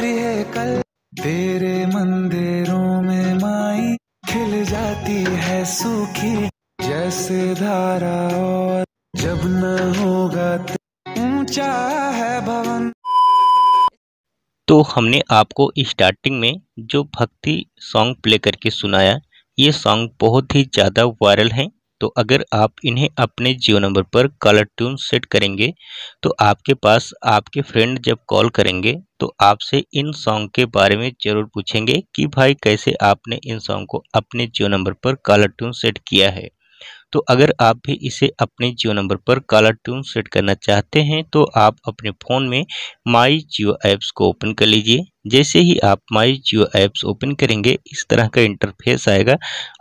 रात्रि है कल तेरे मंदिरों में माई खिल जाती है सूखी जैसे धारा और जब न होगा ऊंचा है भवन तो हमने आपको स्टार्टिंग में जो भक्ति सॉन्ग प्ले करके सुनाया ये सॉन्ग बहुत ही ज़्यादा वायरल हैं तो अगर आप इन्हें अपने जियो नंबर पर कॉलर ट्यून सेट करेंगे तो आपके पास आपके फ्रेंड जब कॉल करेंगे तो आपसे इन सॉन्ग के बारे में ज़रूर पूछेंगे कि भाई कैसे आपने इन सॉन्ग को अपने जियो नंबर पर कॉलर ट्यून सेट किया है तो अगर आप भी इसे अपने जियो नंबर पर कॉलर ट्यून सेट करना चाहते हैं तो आप अपने फ़ोन में माई जियो ऐप्स को ओपन कर लीजिए जैसे ही आप माई जियो ऐप्स ओपन करेंगे इस तरह का इंटरफेस आएगा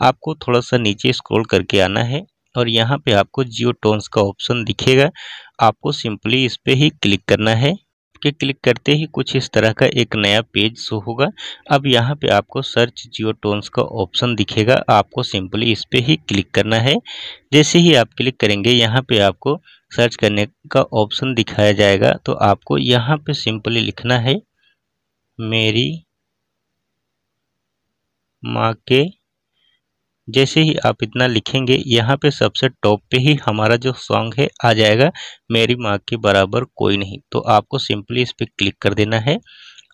आपको थोड़ा सा नीचे स्क्रॉल करके आना है और यहाँ पे आपको जियो टोन्स का ऑप्शन दिखेगा आपको सिंपली इस पर ही क्लिक करना है के क्लिक करते ही कुछ इस तरह का एक नया पेज शो होगा अब यहाँ पे आपको सर्च जियो टोन्स का ऑप्शन दिखेगा आपको सिंपली इस पर ही क्लिक करना है जैसे ही आप क्लिक करेंगे यहाँ पे आपको सर्च करने का ऑप्शन दिखाया जाएगा तो आपको यहाँ पे सिंपली लिखना है मेरी माँ के जैसे ही आप इतना लिखेंगे यहाँ पे सबसे टॉप पे ही हमारा जो सॉन्ग है आ जाएगा मेरी माँ के बराबर कोई नहीं तो आपको सिंपली इस पर क्लिक कर देना है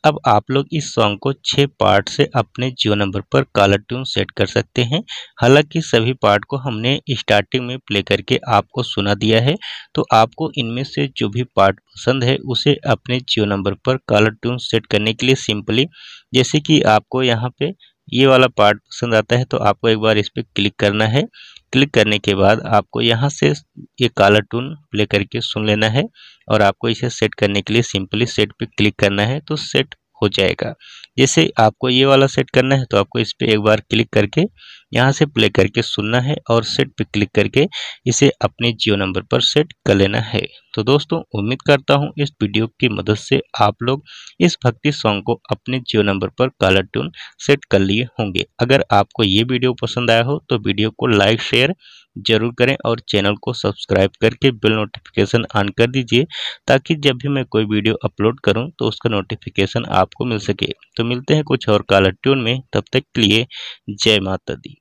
अब आप लोग इस सॉन्ग को छः पार्ट से अपने जियो नंबर पर कालर ट्यून सेट कर सकते हैं हालांकि सभी पार्ट को हमने स्टार्टिंग में प्ले करके आपको सुना दिया है तो आपको इनमें से जो भी पार्ट पसंद है उसे अपने जियो नंबर पर कालर ट्यून सेट करने के लिए सिंपली जैसे कि आपको यहाँ पे ये वाला पार्ट पसंद आता है तो आपको एक बार इस पर क्लिक करना है क्लिक करने के बाद आपको यहाँ से ये काला टून प्ले करके सुन लेना है और आपको इसे सेट करने के लिए सिंपली सेट पे क्लिक करना है तो सेट हो जाएगा जैसे आपको ये वाला सेट करना है तो आपको इस पर एक बार क्लिक करके यहाँ से प्ले करके सुनना है और सेट पे क्लिक करके इसे अपने जियो नंबर पर सेट कर लेना है तो दोस्तों उम्मीद करता हूँ इस वीडियो की मदद से आप लोग इस भक्ति सॉन्ग को अपने जियो नंबर पर कलर ट्यून सेट कर लिए होंगे अगर आपको ये वीडियो पसंद आया हो तो वीडियो को लाइक शेयर जरूर करें और चैनल को सब्सक्राइब करके बिल नोटिफिकेशन ऑन कर दीजिए ताकि जब भी मैं कोई वीडियो अपलोड करूं तो उसका नोटिफिकेशन आपको मिल सके तो मिलते हैं कुछ और कालर ट्यून में तब तक के लिए जय माता दी